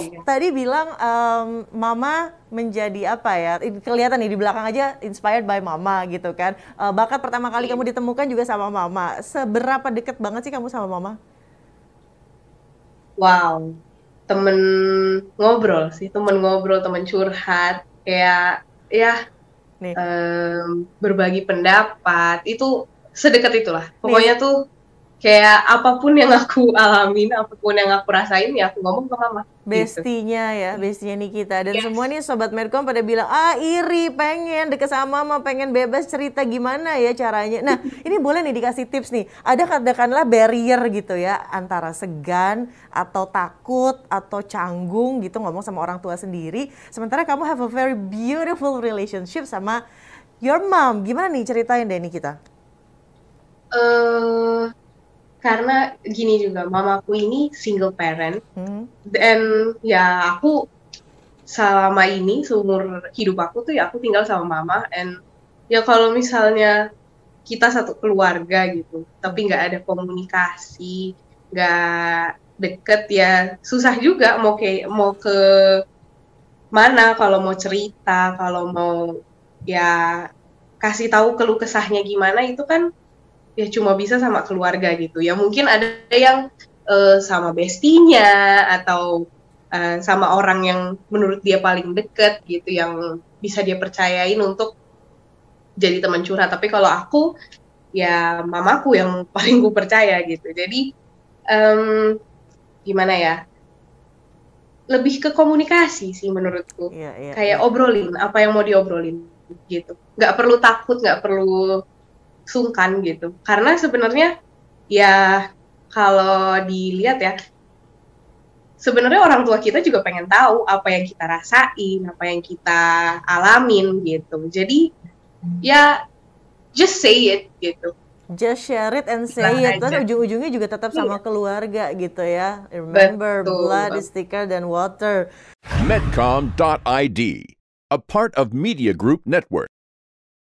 iya. tadi bilang um, mama menjadi apa ya? Kelihatan nih di belakang aja inspired by mama gitu kan. Uh, bakat pertama kali iya. kamu ditemukan juga sama mama. Seberapa deket banget sih kamu sama mama? Wow, temen ngobrol sih, temen ngobrol, temen curhat, kayak ya Nih. Um, berbagi pendapat itu sedekat itulah. Pokoknya Nih. tuh kayak apapun yang aku alamin, apapun yang aku rasain ya aku ngomong ke mama. Gitu. Bestinya gitu. ya, hmm. bestinya kita. Dan yes. semua nih sobat Medcom pada bilang, "Ah, iri, pengen deket sama mama, pengen bebas cerita gimana ya caranya." Nah, ini boleh nih dikasih tips nih. Ada katakanlah barrier gitu ya antara segan atau takut atau canggung gitu ngomong sama orang tua sendiri, sementara kamu have a very beautiful relationship sama your mom. Gimana nih ceritain deh kita? Eh uh karena gini juga mamaku ini single parent hmm. dan ya aku selama ini seumur hidup aku tuh ya aku tinggal sama mama and ya kalau misalnya kita satu keluarga gitu tapi nggak ada komunikasi nggak deket ya susah juga mau ke mau ke mana kalau mau cerita kalau mau ya kasih tahu keluh kesahnya gimana itu kan ya cuma bisa sama keluarga gitu ya mungkin ada yang uh, sama bestinya atau uh, sama orang yang menurut dia paling deket gitu yang bisa dia percayain untuk jadi teman curhat tapi kalau aku ya mamaku yang paling ku percaya gitu jadi um, gimana ya lebih ke komunikasi sih menurutku yeah, yeah, kayak yeah. obrolin apa yang mau diobrolin gitu nggak perlu takut nggak perlu sungkan gitu karena sebenarnya ya kalau dilihat ya sebenarnya orang tua kita juga pengen tahu apa yang kita rasain apa yang kita alamin gitu jadi ya just say it gitu just share it and say Bilang it kan aja. kan ujung-ujungnya juga tetap sama iya. keluarga gitu ya remember Betul. blood is thicker than water medcom.id a part of media group network